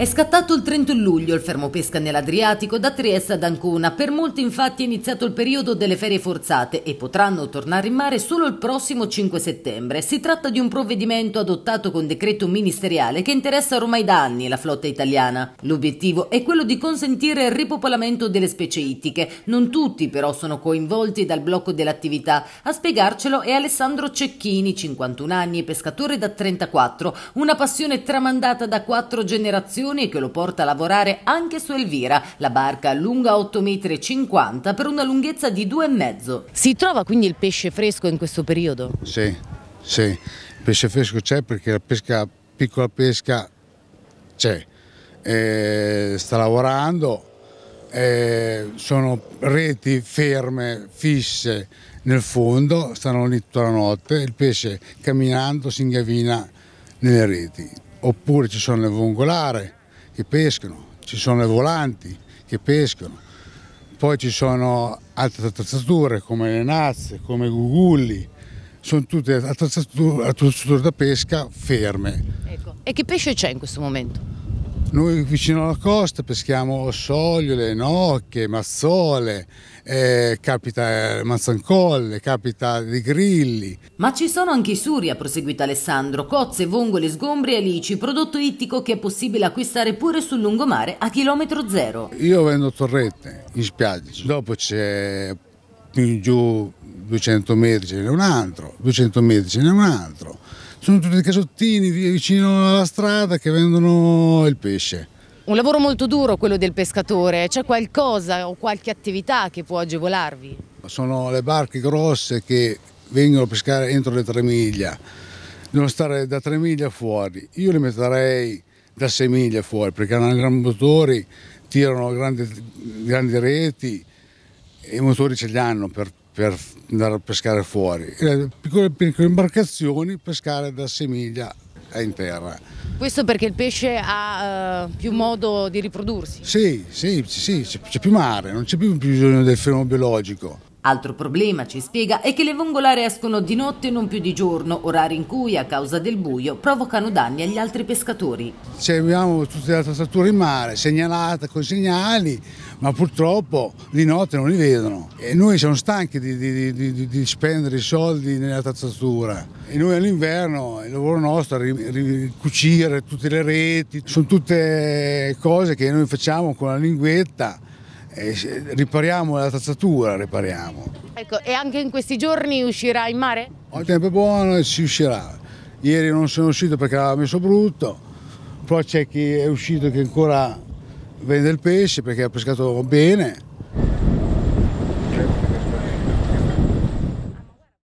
È scattato il 31 luglio il fermo pesca nell'Adriatico da Trieste ad Ancona. Per molti infatti è iniziato il periodo delle ferie forzate e potranno tornare in mare solo il prossimo 5 settembre. Si tratta di un provvedimento adottato con decreto ministeriale che interessa ormai da anni la flotta italiana. L'obiettivo è quello di consentire il ripopolamento delle specie ittiche. Non tutti però sono coinvolti dal blocco dell'attività. A spiegarcelo è Alessandro Cecchini, 51 anni e pescatore da 34, una passione tramandata da quattro generazioni condizioni che lo porta a lavorare anche su Elvira, la barca lunga 8,50 m per una lunghezza di 2,5. Si trova quindi il pesce fresco in questo periodo? Sì, sì, il pesce fresco c'è perché la pesca, piccola pesca c'è, sta lavorando, eh, sono reti ferme, fisse nel fondo, stanno lì tutta la notte, il pesce camminando si ingavina nelle reti, oppure ci sono le vongolare che pescano, ci sono i volanti che pescano, poi ci sono altre attrezzature come le nazze, come i gugulli, sono tutte attrezzature, attrezzature da pesca ferme. Ecco. E che pesce c'è in questo momento? Noi vicino alla costa peschiamo sogliole, nocche, mazzole, eh, capita eh, mazzancolle, capita di grilli. Ma ci sono anche i suri, ha proseguito Alessandro, cozze, vongole, sgombri e alici, prodotto ittico che è possibile acquistare pure sul lungomare a chilometro zero. Io vendo torrette in spiaggia, dopo c'è più in giù 200 metri ce n'è un altro, 200 metri ce n'è un altro sono tutti dei casottini vicino alla strada che vendono il pesce. Un lavoro molto duro quello del pescatore, c'è qualcosa o qualche attività che può agevolarvi? Sono le barche grosse che vengono a pescare entro le tre miglia, devono stare da tre miglia fuori, io le metterei da sei miglia fuori perché hanno grandi motori, tirano grandi, grandi reti e i motori ce li hanno per per andare a pescare fuori, eh, piccole, piccole imbarcazioni, pescare da semiglia a in terra. Questo perché il pesce ha eh, più modo di riprodursi? Sì, sì, sì c'è più mare, non c'è più bisogno del fenomeno biologico. Altro problema, ci spiega, è che le vongolare escono di notte e non più di giorno, orari in cui, a causa del buio, provocano danni agli altri pescatori. Seguiamo tutte le attrezzature in mare, segnalate con i segnali, ma purtroppo di notte non li vedono. E noi siamo stanchi di, di, di, di spendere i soldi nella tazzatura. E noi all'inverno il lavoro nostro è ri, cucire tutte le reti, sono tutte cose che noi facciamo con la linguetta. E ripariamo la tazzatura, ripariamo. Ecco, e anche in questi giorni uscirà in mare? Ho tempo buono e si uscirà. Ieri non sono uscito perché aveva messo brutto, però c'è chi è uscito che ancora vende il pesce perché ha pescato bene